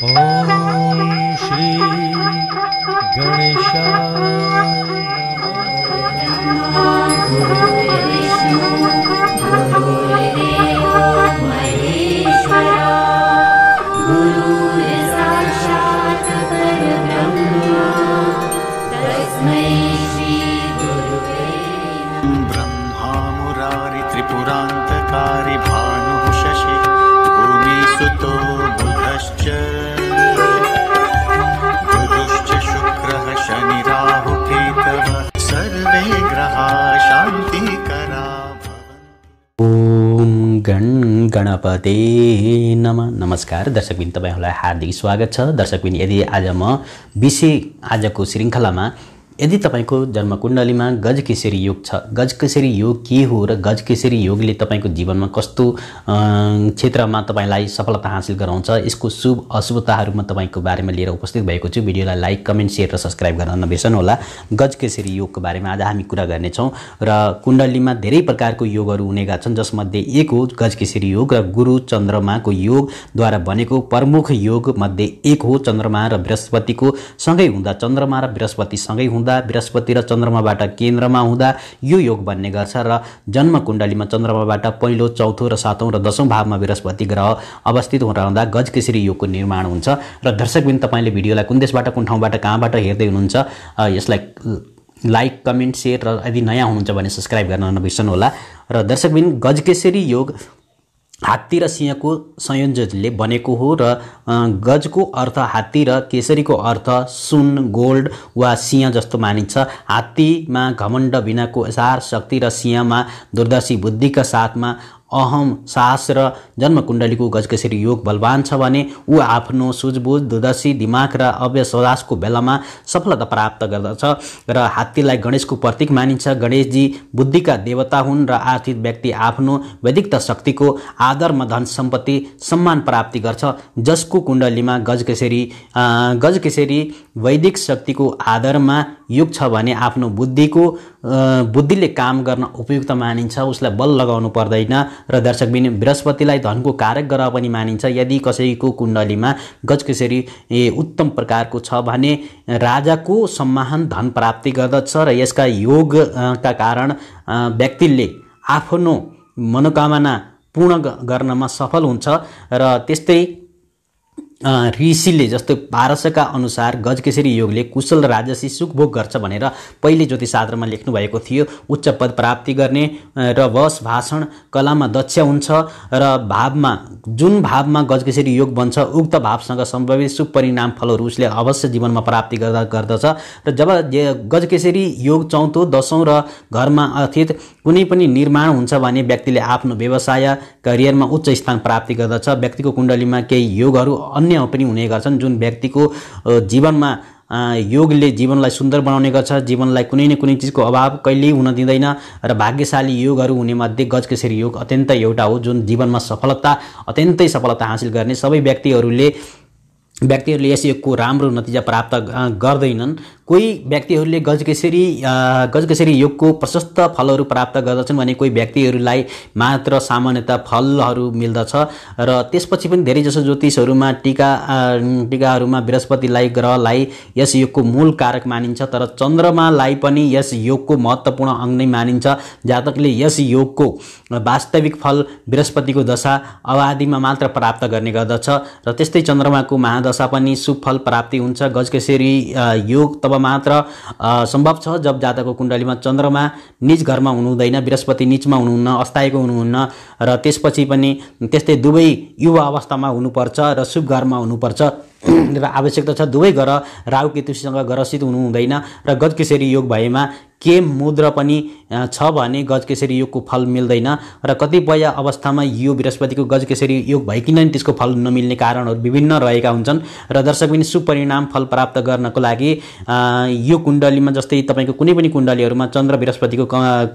श्री गणेश गण गणपते नम नमस्कार दर्शकबिन तपाईँहरूलाई हार्दिक स्वागत छ दर्शकबिन यदि आज म विषय आजको श्रृङ्खलामा यदि तपाईँको जन्मकुण्डलीमा गजकेशरी योग छ गजकेशरी योग के हो र गजकेशरी योगले तपाईँको जीवनमा कस्तो क्षेत्रमा तपाईँलाई सफलता हासिल गराउँछ यसको शुभ अशुभताहरूमा तपाईँको बारेमा लिएर उपस्थित भएको छु भिडियोलाई लाइक कमेन्ट सेयर र सब्सक्राइब गर्न होला गजकेशरी योगको बारेमा आज हामी कुरा गर्नेछौँ र कुण्डलीमा धेरै प्रकारको योगहरू हुने गर्छन् जसमध्ये एक हो गजकेशरी योग र गुरु चन्द्रमाको योगद्वारा बनेको प्रमुख योगमध्ये एक हो चन्द्रमा र बृहस्पतिको सँगै हुँदा चन्द्रमा र बृहस्पति सँगै हुँदा हुँदा बृहस्पति र चन्द्रमाबाट केन्द्रमा हुँदा यो योग बन्ने गर्छ र जन्म कुण्डलीमा चन्द्रमाबाट पहिलो चौथो र सातौँ र दसौँ भावमा बृहस्पति ग्रह अवस्थित रहँदा गजकेसरी योगको निर्माण हुन्छ र दर्शकबिन तपाईँले भिडियोलाई कुन देशबाट कुन ठाउँबाट कहाँबाट हेर्दै हुनुहुन्छ यसलाई लाइक कमेन्ट सेयर र यदि नयाँ हुनुहुन्छ भने सब्सक्राइब गर्न होला र दर्शकबिन गजकेसरी योग हात्ती र सिंहको संयोजनले बनेको हो र गजको अर्थ हात्ती र केसरीको अर्थ सुन गोल्ड वा सिंह जस्तो मानिन्छ हात्तीमा घमण्ड बिनाको सार शक्ति र सिंहमा दुर्दशी बुद्धिका साथमा अहम सास र जन्मकुण्डलीको गजकेसरी योग बलवान छ भने ऊ आफ्नो सुझबुझ दुर्दशी दिमाग र सदासको बेलामा सफलता प्राप्त गर्दछ र हात्तीलाई गणेशको प्रतीक मानिन्छ गणेशजी बुद्धिका देवता हुन् र आर्थिक व्यक्ति आफ्नो वैदिकता शक्तिको आदरमा धन सम्पत्ति सम्मान प्राप्ति गर्छ जसको कुण्डलीमा गजकेसरी गजकेसरी वैदिक शक्तिको आदरमा युग छ भने आफ्नो बुद्धिको बुद्धिले काम गर्न उपयुक्त मानिन्छ उसलाई बल लगाउनु पर्दैन र दर्शक दर्शकबिन बृहस्पतिलाई धनको कारक ग्रह पनि मानिन्छ यदि कसैको कुण्डलीमा गजकेसरी उत्तम प्रकारको छ भने राजाको सम्मान धन प्राप्ति गर्दछ र यसका योगका कारण व्यक्तिले आफ्नो मनोकामना पूर्ण गर्नमा सफल हुन्छ र त्यस्तै ऋषिले जस्तो भारसका अनुसार गजकेशरी योगले कुशल राजसी सुखभोग गर्छ भनेर पहिले ज्योतिषशास्त्रमा लेख्नुभएको थियो उच्च पद प्राप्ति गर्ने र वश भाषण कलामा दक्ष हुन्छ र भावमा जुन भावमा गजकेशरी योग बन्छ उक्त भावसँग सम्भावित शुभ परिणाम फलहरू उसले अवश्य जीवनमा प्राप्ति गर्दा गर्दछ र जब गजकेशरी योग चौथो दसौँ र घरमा अथित कुनै पनि निर्माण हुन्छ भने व्यक्तिले आफ्नो व्यवसाय करियरमा उच्च स्थान प्राप्ति गर्दछ व्यक्तिको कुण्डलीमा केही योगहरू अन्य अन्य पनि हुने गर्छन् जुन व्यक्तिको जीवनमा योगले जीवनलाई सुन्दर बनाउने गर्छ जीवनलाई कुनै न कुनै चिजको अभाव कहिल्यै हुन दिँदैन र भाग्यशाली योगहरू हुनेमध्ये गजकेशरी योग अत्यन्तै एउटा हो जुन जीवनमा सफलता अत्यन्तै सफलता हासिल गर्ने सबै व्यक्तिहरूले व्यक्तिहरूले यस योगको राम्रो नतिजा प्राप्त गर्दैनन् कोही व्यक्तिहरूले गजकेसरी गजकेसरी योगको प्रशस्त फलहरू प्राप्त गर्दछन् भने कोही व्यक्तिहरूलाई मात्र सामान्यतया फलहरू मिल्दछ र त्यसपछि पनि धेरैजसो ज्योतिषहरूमा टिका टिकाहरूमा बृहस्पतिलाई ग्रहलाई यस योगको मूल कारक मानिन्छ तर चन्द्रमालाई पनि यस योगको महत्त्वपूर्ण अङ्ग नै मानिन्छ जातकले यस योगको वास्तविक फल बृहस्पतिको दशा अवाधिमा मात्र प्राप्त गर्ने गर्दछ र त्यस्तै चन्द्रमाको महादशा पनि सुफल प्राप्ति हुन्छ गजकेसरी योग तब मात्र सम्भव छ जब जातकको कुण्डलीमा चन्द्रमा निज घरमा हुनुहुँदैन बृहस्पति निजमा हुनुहुन्न अस्थायीको हुनुहुन्न र त्यसपछि पनि त्यस्तै दुवै युवा अवस्थामा हुनुपर्छ र शुभ घरमा हुनुपर्छ र आवश्यकता छ दुवै गर राहु केतुसँग ग्रसित हुनु हुँदैन र गजकेशरी योग भएमा के मुद्र पनि छ भने गजकेशरी योगको फल मिल्दैन र कतिपय अवस्थामा यो बृहस्पतिको गजकेशरी योग भइकन त्यसको फल नमिल्ने कारणहरू विभिन्न रहेका हुन्छन् र दर्शक पनि सुपरिणाम फल प्राप्त गर्नको लागि यो कुण्डलीमा जस्तै तपाईँको कुनै पनि कुण्डलीहरूमा चन्द्र बृहस्पतिको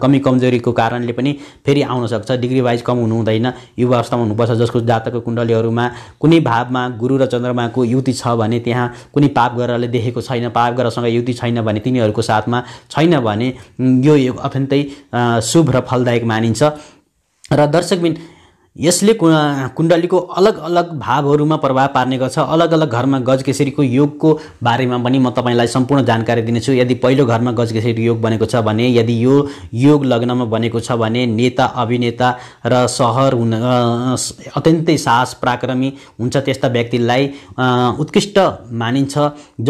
कमी कमजोरीको कारणले पनि फेरि आउन सक्छ डिग्री वाइज कम हुनु हुँदैन युवा अवस्थामा हुनुपर्छ जसको जातकको कुण्डलीहरूमा कुनै भावमा गुरु र चन्द्रमाको युद्ध युति छ भने त्यहाँ कुनै पाप गरेरले देखेको छैन पाप ग्रहसँग युति छैन भने तिनीहरूको साथमा छैन भने यो अत्यन्तै शुभ र फलदायक मानिन्छ र दर्शकबिन यसले कुण्डलीको अलग अलग भावहरूमा प्रभाव पार्ने गर्छ अलग अलग घरमा गजकेसरीको योगको बारेमा पनि म तपाईँलाई सम्पूर्ण जानकारी दिनेछु यदि पहिलो घरमा गजकेसरी योग बनेको छ भने यदि यो योग लग्नमा बनेको छ भने नेता अभिनेता र सहर हुन अत्यन्तै साहस पराक्रमी हुन्छ त्यस्ता व्यक्तिलाई उत्कृष्ट मानिन्छ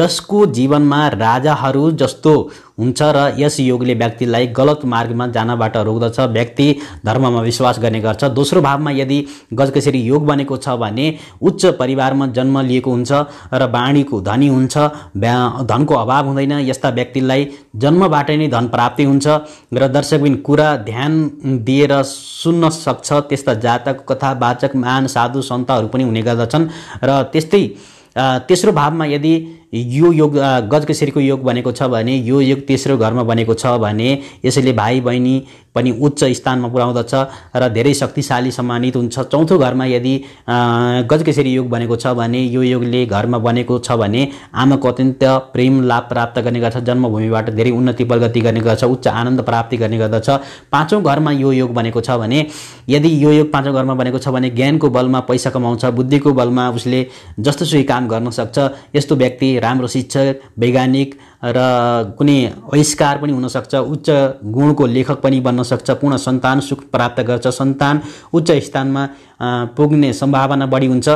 जसको जीवनमा राजाहरू जस्तो हुन्छ र यस योगले व्यक्तिलाई गलत मार्गमा जानबाट रोक्दछ व्यक्ति धर्ममा विश्वास गर्ने गर्छ दोस्रो भावमा यदि गजकेसरी योग बनेको छ भने उच्च परिवारमा जन्म लिएको हुन्छ र बाणीको धनी हुन्छ धनको अभाव हुँदैन यस्ता व्यक्तिलाई जन्मबाटै नै धन प्राप्ति हुन्छ र दर्शकबिन कुरा ध्यान दिएर सुन्न सक्छ त्यस्ता जातक कथा वाचक महान साधु सन्तहरू पनि हुने गर्दछन् र त्यस्तै तेस्रो भावमा यदि यो योग गजकेशरीको योग बनेको छ भने यो योग तेस्रो घरमा बनेको छ भने यसैले भाइ बहिनी पनि उच्च स्थानमा पुर्याउँदछ र धेरै शक्तिशाली सम्मानित हुन्छ चौथो घरमा यदि गजकेशरी योग बनेको छ भने यो योगले घरमा बनेको छ भने आमाको अत्यन्त प्रेम लाभ प्राप्त गर्ने गर्छ जन्मभूमिबाट धेरै उन्नति प्रगति गर्ने गर्छ उच्च आनन्द प्राप्ति गर्ने गर्दछ पाँचौँ घरमा यो योग बनेको छ भने यदि यो योग पाँचौँ घरमा बनेको छ भने ज्ञानको बलमा पैसा कमाउँछ बुद्धिको बलमा उसले जस्तोसुकै काम गर्न सक्छ यस्तो व्यक्ति राम्रो शिक्षक वैज्ञानिक र कुनै आविष्कार पनि हुनसक्छ उच्च गुणको लेखक पनि बन्न सक्छ पूर्ण सन्तान सुख प्राप्त गर्छ सन्तान उच्च स्थानमा पुग्ने सम्भावना बढी हुन्छ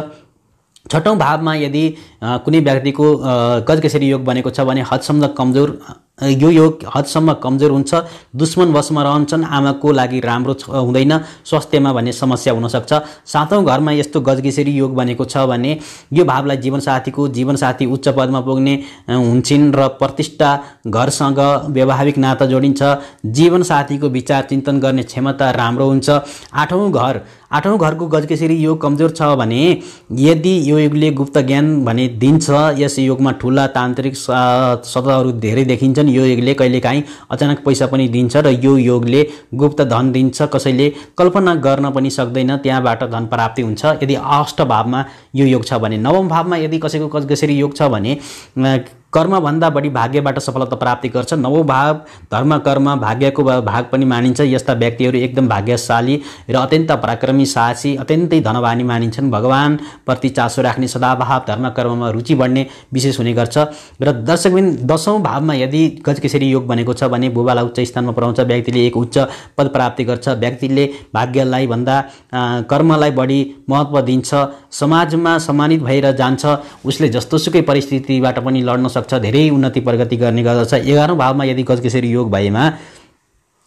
छठौँ भावमा यदि कुनै व्यक्तिको गजकेसरी योग बनेको छ भने हदसम्म कमजोर यो योग हदसम्म कमजोर हुन्छ दुश्मन वशमा रहन्छन् आमाको लागि राम्रो हुँदैन स्वास्थ्यमा भन्ने समस्या हुनसक्छ सातौँ घरमा यस्तो गजगिसेरी योग बनेको छ भने यो भावलाई जीवनसाथीको जीवनसाथी उच्च पदमा पुग्ने हुन्छन् र प्रतिष्ठा घरसँग व्यावहारिक नाता जोडिन्छ जीवनसाथीको विचार चिन्तन गर्ने क्षमता राम्रो हुन्छ आठौँ घर आठौँ घरको गजकेसरी योग कमजोर छ भने यदि यो युगले गुप्त ज्ञान भने दिन्छ यस योगमा ठुला तान्त्रिक सतहहरू धेरै देखिन्छन् दिन्छन् यो योगले कहिलेकाहीँ अचानक पैसा पनि दिन्छ र यो योगले गुप्त धन दिन्छ कसैले कल्पना गर्न पनि सक्दैन त्यहाँबाट धन प्राप्ति हुन्छ यदि अष्ट भावमा यो योग छ भने नवम भावमा यदि कसैको कसरी योग छ भने कर्मभन्दा बढी भाग्यबाट सफलता प्राप्ति गर्छ नवौँ भाव धर्म कर्म भाग्यको भाग पनि मानिन्छ यस्ता व्यक्तिहरू एकदम भाग्यशाली र अत्यन्त पराक्रमी साहसी अत्यन्तै धनवानी मानिन्छन् भगवान्प्रति चासो राख्ने सदाभाव धर्म कर्ममा रुचि बढ्ने विशेष हुने गर्छ र दर्शकबिन दसौँ भावमा यदि गजकेसरी योग बनेको छ भने बुबालाई उच्च स्थानमा पुऱ्याउँछ व्यक्तिले एक उच्च पद प्राप्ति गर्छ व्यक्तिले भाग्यलाई भन्दा कर्मलाई बढी महत्त्व दिन्छ समाजमा सम्मानित भएर जान्छ उसले जस्तोसुकै परिस्थितिबाट पनि लड्न सक्छ सक्छ धेरै उन्नति प्रगति गर्ने गर्दछ एघारौँ भावमा यदि गजकेसरी योग भएमा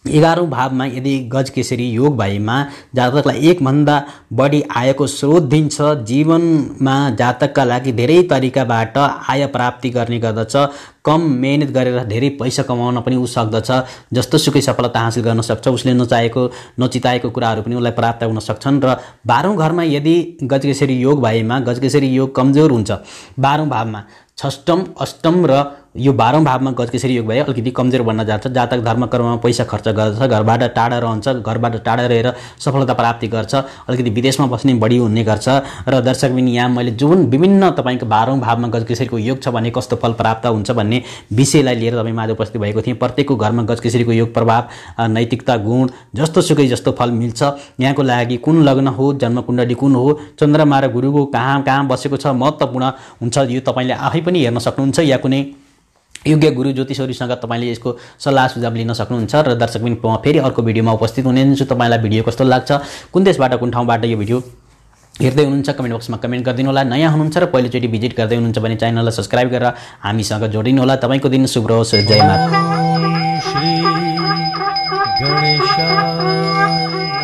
एघारौँ भावमा यदि गजकेशरी योग भएमा जातकलाई एकभन्दा बढी आयको स्रोत दिन्छ जीवनमा जातकका लागि धेरै तरिकाबाट आय प्राप्ति गर्ने गर्दछ कम मेहनत गरेर धेरै पैसा कमाउन पनि ऊ सक्दछ जस्तो सुकै सफलता हासिल गर्न सक्छ उसले नचाहेको नचिताएको कुराहरू पनि उसलाई प्राप्त हुन सक्छन् र बाह्रौँ घरमा यदि गजकेसरी योग भएमा गजकेसरी योग कमजोर हुन्छ बाह्रौँ भावमा छष्टम अष्टम र यो बाह्रौँ भावमा गजकेसरी योग भए अलिकति कमजोर बन्न जान्छ जातक धर्म कर्ममा पैसा खर्च गर्छ घरबाट टाढा रहन्छ घरबाट टाढा रहेर सफलता प्राप्ति गर्छ अलिकति विदेशमा बस्ने बढी हुने गर्छ र दर्शकबिन यहाँ मैले जुन विभिन्न तपाईँको बाह्रौँ भावमा गजकेसरीको योग छ भने कस्तो फल प्राप्त हुन्छ भन्ने विषयलाई लिएर तपाईँ माझ उपस्थित भएको थिएँ प्रत्येकको घरमा गजकेसरीको योग प्रभाव नैतिकता गुण जस्तो सुकै जस्तो फल मिल्छ यहाँको लागि कुन लग्न हो जन्मकुण्डली कुन हो चन्द्रमा र गुरुको कहाँ कहाँ बसेको छ महत्त्वपूर्ण हुन्छ यो तपाईँले आफै पनि हेर्न सक्नुहुन्छ या कुनै योग्य गुरु ज्योतिषहरूसँग तपाईँले यसको सल्लाह सुझाव लिन सक्नुहुन्छ र दर्शकबिन म फेरि अर्को भिडियोमा उपस्थित हुनेछु तपाईँलाई भिडियो कस्तो लाग्छ कुन देशबाट कुन ठाउँबाट यो भिडियो हेर्दै हुनुहुन्छ कमेन्ट बक्समा कमेन्ट गरिदिनु होला नयाँ हुनुहुन्छ र पहिलोचोटि भिजिट गर्दै हुनुहुन्छ भने च्यानललाई सब्सक्राइब गरेर हामीसँग जोडिनु होला तपाईँको दिन शुभ रहोस् जयमा माता